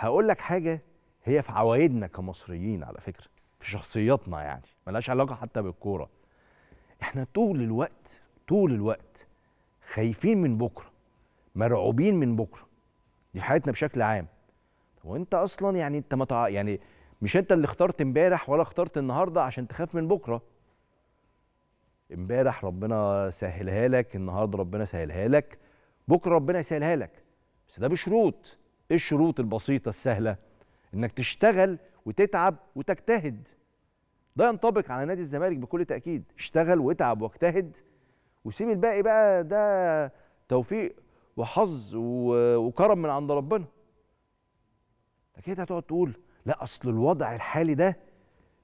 هقول لك حاجه هي في عوايدنا كمصريين على فكره في شخصياتنا يعني ملهاش علاقه حتى بالكوره احنا طول الوقت طول الوقت خايفين من بكره مرعوبين من بكره دي في حياتنا بشكل عام وانت اصلا يعني انت ما متع... يعني مش انت اللي اخترت امبارح ولا اخترت النهارده عشان تخاف من بكره امبارح ربنا سهلها لك النهارده ربنا سهلها لك بكره ربنا يسهلها لك بس ده بشروط ايه الشروط البسيطه السهله انك تشتغل وتتعب وتجتهد ده ينطبق على نادي الزمالك بكل تاكيد اشتغل واتعب واجتهد وسيب الباقي بقى ده توفيق وحظ وكرم من عند ربنا اكيد هتقعد تقول لا اصل الوضع الحالي ده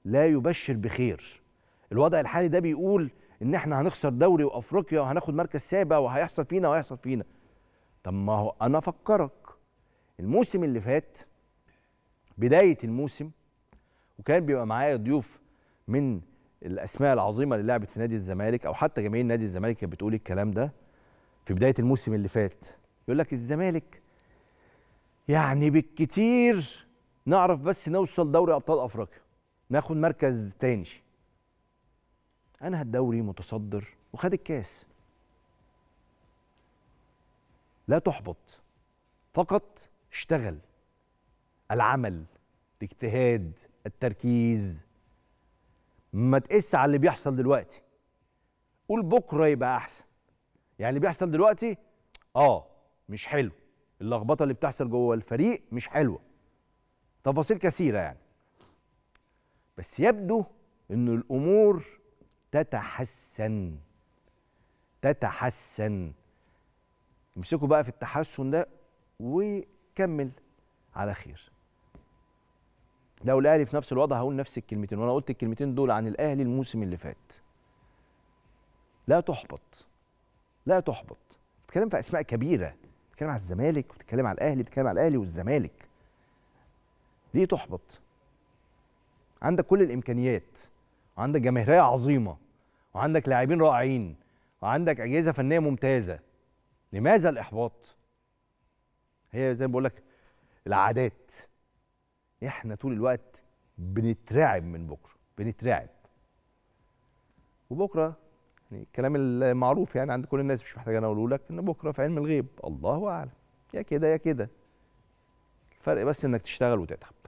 لا يبشر بخير الوضع الحالي ده بيقول ان احنا هنخسر دوري وافريقيا وهناخد مركز سابع وهيحصل فينا وهيحصل فينا طب ما هو انا افكرك الموسم اللي فات بدايه الموسم وكان بيبقى معايا ضيوف من الاسماء العظيمه اللي لعبت في نادي الزمالك او حتى جماهير نادي الزمالك كانت بتقول الكلام ده في بدايه الموسم اللي فات يقول لك الزمالك يعني بالكتير نعرف بس نوصل دوري ابطال افريقيا ناخد مركز تاني انا الدوري متصدر وخد الكاس لا تحبط فقط اشتغل العمل الاجتهاد التركيز ما تقس على اللي بيحصل دلوقتي قول بكره يبقى احسن يعني اللي بيحصل دلوقتي اه مش حلو اللخبطه اللي بتحصل جوه الفريق مش حلوه تفاصيل كثيره يعني بس يبدو ان الامور تتحسن تتحسن امسكوا بقى في التحسن ده و كمل على خير لو الاهلي في نفس الوضع هقول نفس الكلمتين وانا قلت الكلمتين دول عن الاهلي الموسم اللي فات لا تحبط لا تحبط بتتكلم في اسماء كبيره بتتكلم على الزمالك بتتكلم على الاهلي بتتكلم على الاهلي والزمالك ليه تحبط عندك كل الامكانيات وعندك جماهيريه عظيمه وعندك لاعبين رائعين وعندك اجهزه فنيه ممتازه لماذا الاحباط هي زي ما بقول لك العادات احنا طول الوقت بنترعب من بكره بنترعب وبكره يعني الكلام المعروف يعني عند كل الناس مش محتاج انا اقوله لك ان بكره في علم الغيب الله اعلم يا كده يا كده الفرق بس انك تشتغل وتتعب